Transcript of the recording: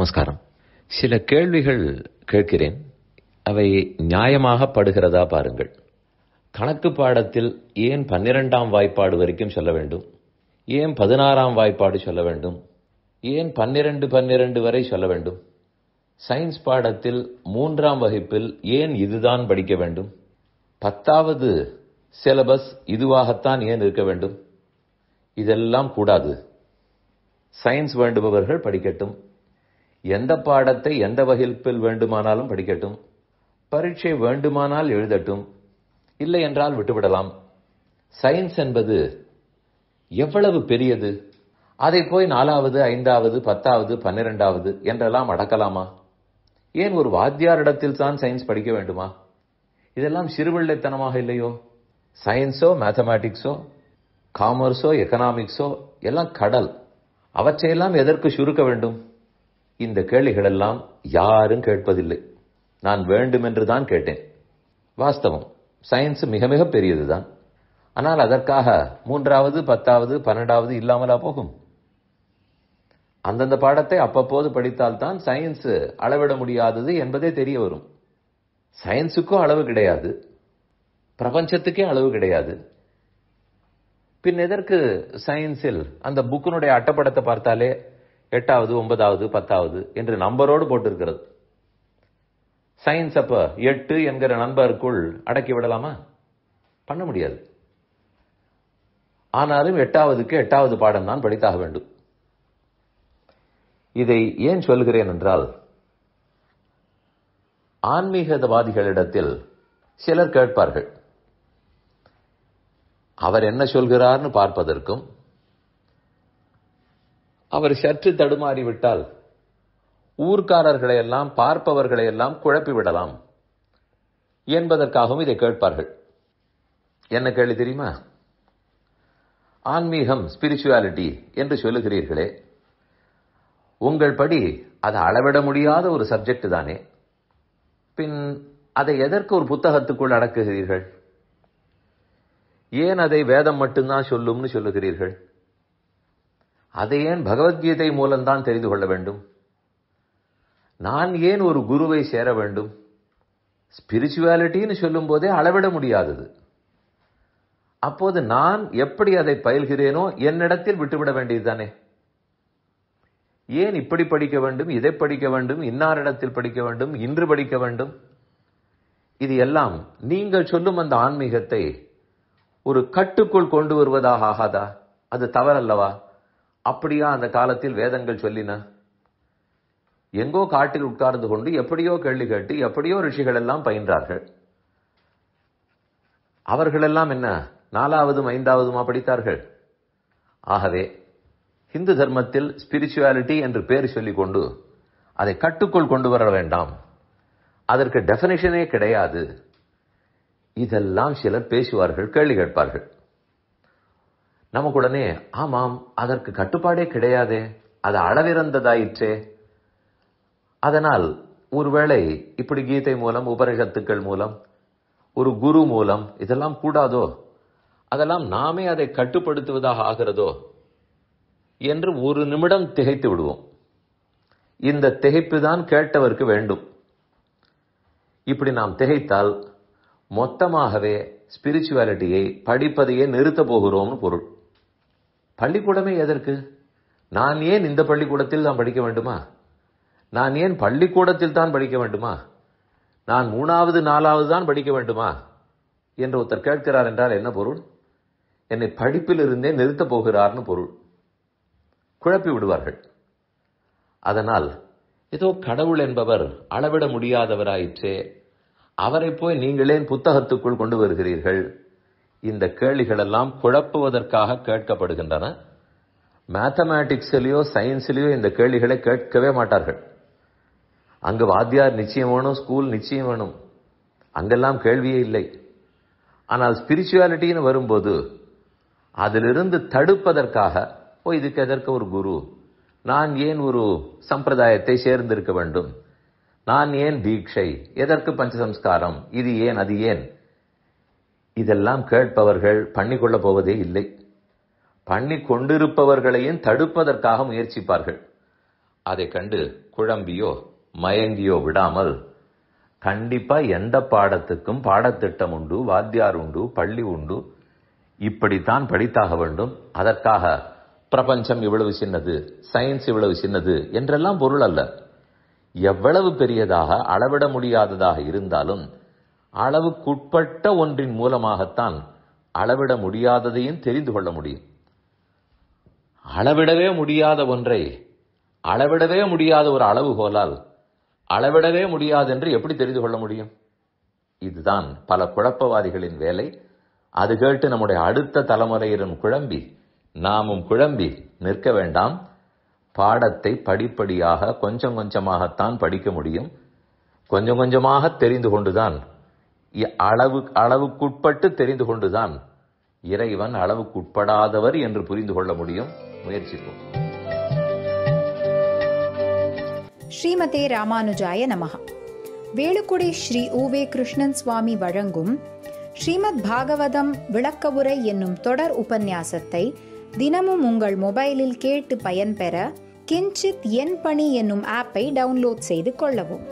நமஸ்காரம் சில கேள்விகள் கேட்கிறேன் அவை நியாயமாக படுகிறதா பாருங்கள் கணக்கு பாடத்தில் ஏன் பன்னிரெண்டாம் வாய்ப்பாடு வரைக்கும் சொல்ல வேண்டும் ஏன் பதினாறாம் வாய்ப்பாடு சொல்ல வேண்டும் ஏன் பன்னிரண்டு பன்னிரண்டு வரை சொல்ல வேண்டும் சயின்ஸ் பாடத்தில் மூன்றாம் வகுப்பில் ஏன் இதுதான் படிக்க வேண்டும் பத்தாவது சிலபஸ் இதுவாகத்தான் ஏன் இருக்க வேண்டும் இதெல்லாம் கூடாது சயின்ஸ் வேண்டுபவர்கள் படிக்கட்டும் எந்த பாடத்தை எந்த வகுப்பில் வேண்டுமானாலும் படிக்கட்டும் பரீட்சை வேண்டுமானால் எழுதட்டும் இல்லை என்றால் விட்டுவிடலாம் சயின்ஸ் என்பது எவ்வளவு பெரியது அதை போய் நாலாவது ஐந்தாவது பத்தாவது பன்னிரெண்டாவது என்றெல்லாம் அடக்கலாமா ஏன் ஒரு வாத்தியாரிடத்தில் தான் சயின்ஸ் படிக்க வேண்டுமா இதெல்லாம் சிறுவிள்ளைத்தனமாக இல்லையோ சயின்ஸோ மேத்தமேட்டிக்ஸோ காமர்ஸோ எக்கனாமிக்ஸோ எல்லாம் கடல் அவற்றையெல்லாம் எதற்கு சுருக்க வேண்டும் இந்த கேள்விகளெல்லாம் யாரும் கேட்பதில்லை நான் வேண்டுமென்று தான் கேட்டேன் வாஸ்தவம் சயின்ஸ் மிக மிக பெரியதுதான் ஆனால் அதற்காக மூன்றாவது பத்தாவது பன்னெண்டாவது இல்லாமலா போகும் அந்தந்த பாடத்தை அப்பப்போது படித்தால்தான் சயின்ஸ் அளவிட முடியாதது என்பதே தெரிய வரும் சயின்ஸுக்கும் அளவு கிடையாது பிரபஞ்சத்துக்கே அளவு கிடையாது பின் எதற்கு சயின்ஸில் அந்த புக்கினுடைய அட்டப்படத்தை பார்த்தாலே எட்டாவது ஒன்பதாவது பத்தாவது என்று நம்பரோடு போட்டிருக்கிறது சயின்ஸ் அப்ப எட்டு என்கிற நண்பருக்குள் அடக்கி விடலாமா பண்ண முடியாது ஆனாலும் எட்டாவதுக்கு எட்டாவது பாடம் தான் படித்தாக வேண்டும் இதை ஏன் சொல்கிறேன் என்றால் ஆன்மீகவாதிகளிடத்தில் சிலர் கேட்பார்கள் அவர் என்ன சொல்கிறார்னு பார்ப்பதற்கும் அவர் சற்று தடுமாறிவிட்டால் ஊர்க்காரர்களையெல்லாம் பார்ப்பவர்களையெல்லாம் குழப்பிவிடலாம் என்பதற்காகவும் இதை கேட்பார்கள் என்ன கேள்வி தெரியுமா ஆன்மீகம் ஸ்பிரிச்சுவாலிட்டி என்று சொல்லுகிறீர்களே உங்கள் படி அதை அளவிட முடியாத ஒரு சப்ஜெக்ட் தானே பின் அதை எதற்கு ஒரு புத்தகத்துக்குள் அடக்குகிறீர்கள் ஏன் அதை வேதம் மட்டும்தான் சொல்லும்னு சொல்லுகிறீர்கள் அதை ஏன் பகவத்கீதை மூலம்தான் தெரிந்து கொள்ள வேண்டும் நான் ஏன் ஒரு குருவை சேர வேண்டும் ஸ்பிரிச்சுவாலிட்டின்னு சொல்லும் போதே அளவிட முடியாதது அப்போது நான் எப்படி அதை பயில்கிறேனோ என்னிடத்தில் விட்டுவிட வேண்டியது தானே ஏன் இப்படி படிக்க வேண்டும் இதை படிக்க வேண்டும் இன்னாரிடத்தில் படிக்க வேண்டும் இன்று படிக்க வேண்டும் இது எல்லாம் நீங்கள் சொல்லும் அந்த ஆன்மீகத்தை ஒரு கட்டுக்குள் கொண்டு வருவதாக ஆகாதா அது தவறல்லவா அப்படியா அந்த காலத்தில் வேதங்கள் சொல்லின எங்கோ காட்டில் உட்கார்ந்து கொண்டு எப்படியோ கேள்வி கேட்டு எப்படியோ ரிஷிகள் எல்லாம் பயின்றார்கள் அவர்களெல்லாம் என்ன நாலாவதும் ஐந்தாவதுமா படித்தார்கள் ஆகவே இந்து தர்மத்தில் ஸ்பிரிச்சுவாலிட்டி என்று பேர் சொல்லிக் கொண்டு அதை கட்டுக்குள் கொண்டு வர வேண்டாம் அதற்கு டெபினேஷனே கிடையாது இதெல்லாம் சிலர் பேசுவார்கள் கேள்வி கேட்பார்கள் நமக்கு உடனே ஆமாம் அதற்கு கட்டுப்பாடே கிடையாதே அது அளவிறந்ததாயிற்றே அதனால் ஒருவேளை இப்படி கீதை மூலம் உபரகத்துக்கள் மூலம் ஒரு குரு மூலம் இதெல்லாம் கூடாதோ அதெல்லாம் நாமே அதை கட்டுப்படுத்துவதாக ஆகிறதோ என்று ஒரு நிமிடம் திகைத்து விடுவோம் இந்த திகைப்பு தான் கேட்டவருக்கு வேண்டும் இப்படி நாம் திகைத்தால் மொத்தமாகவே ஸ்பிரிச்சுவாலிட்டியை படிப்பதையே நிறுத்தப் போகிறோம்னு பொருள் பள்ளிக்கூடமே எதற்கு நான் ஏன் இந்த பள்ளிக்கூடத்தில் தான் படிக்க வேண்டுமா நான் ஏன் பள்ளிக்கூடத்தில் தான் படிக்க வேண்டுமா நான் மூணாவது நாலாவது தான் படிக்க வேண்டுமா என்று ஒருத்தர் கேட்கிறார் என்றால் என்ன பொருள் என்னை படிப்பிலிருந்தே நிறுத்தப் போகிறார்னு பொருள் குழப்பி விடுவார்கள் அதனால் ஏதோ கடவுள் என்பவர் அளவிட முடியாதவராயிற்றே அவரை போய் நீங்களே புத்தகத்துக்குள் கொண்டு வருகிறீர்கள் இந்த கேள்விகளெல்லாம் குழப்புவதற்காக கேட்கப்படுகின்றன மேத்தமேட்டிக்ஸிலேயோ சயின்ஸ்லேயோ இந்த கேள்விகளை கேட்கவே மாட்டார்கள் அங்கு வாத்தியார் நிச்சயம் வேணும் ஸ்கூல் நிச்சயம் வேணும் அங்கெல்லாம் கேள்வியே இல்லை ஆனால் ஸ்பிரிச்சுவாலிட்டின்னு வரும்போது அதிலிருந்து தடுப்பதற்காக ஓ இதுக்கு எதற்கு ஒரு குரு நான் ஏன் ஒரு சம்பிரதாயத்தை சேர்ந்திருக்க வேண்டும் நான் ஏன் தீட்சை எதற்கு பஞ்சசம்ஸ்காரம் இது ஏன் அது ஏன் இதெல்லாம் கேட்பவர்கள் பண்ணிக்கொள்ளப் போவதே இல்லை பண்ணி கொண்டிருப்பவர்களையும் தடுப்பதற்காக முயற்சிப்பார்கள் அதை கண்டு குழம்பியோ மயங்கியோ விடாமல் கண்டிப்பா எந்த பாடத்துக்கும் பாடத்திட்டம் உண்டு வாத்தியார் உண்டு பள்ளி உண்டு இப்படித்தான் படித்தாக வேண்டும் அதற்காக பிரபஞ்சம் இவ்வளவு சின்னது சயின்ஸ் இவ்வளவு சின்னது என்றெல்லாம் பொருள் அல்ல எவ்வளவு பெரியதாக அளவிட முடியாததாக இருந்தாலும் அளவுக்குட்பட்ட ஒன்றின் மூலமாகத்தான் அளவிட முடியாததையும் தெரிந்து கொள்ள முடியும் அளவிடவே முடியாத ஒன்றை அளவிடவே முடியாத ஒரு அளவுகோலால் அளவிடவே முடியாது என்று எப்படி தெரிந்து கொள்ள முடியும் இதுதான் பல குழப்பவாதிகளின் வேலை அது கேட்டு நம்முடைய அடுத்த தலைமுறையிடம் குழம்பி நாமும் குழம்பி நிற்க வேண்டாம் பாடத்தை படிப்படியாக கொஞ்சம் கொஞ்சமாகத்தான் படிக்க முடியும் கொஞ்சம் கொஞ்சமாக தெரிந்து கொண்டுதான் அளவு அளவுக்குட்பட்டு தெரிந்து கொண்டுதான் இறைவன் அளவுக்குட்படாதவர் என்று புரிந்து கொள்ள முடியும் முயற்சிப்போம் ஸ்ரீமதே ராமானுஜாய நமகா வேலுக்குடி ஸ்ரீ உவே கிருஷ்ணன் சுவாமி வழங்கும் ஸ்ரீமத் பாகவதம் விளக்க உரை என்னும் தொடர் உபன்யாசத்தை தினமும் உங்கள் மொபைலில் கேட்டு பயன்பெற கிஞ்சித் என் பணி என்னும் ஆப்பை டவுன்லோட் செய்து கொள்ளவும்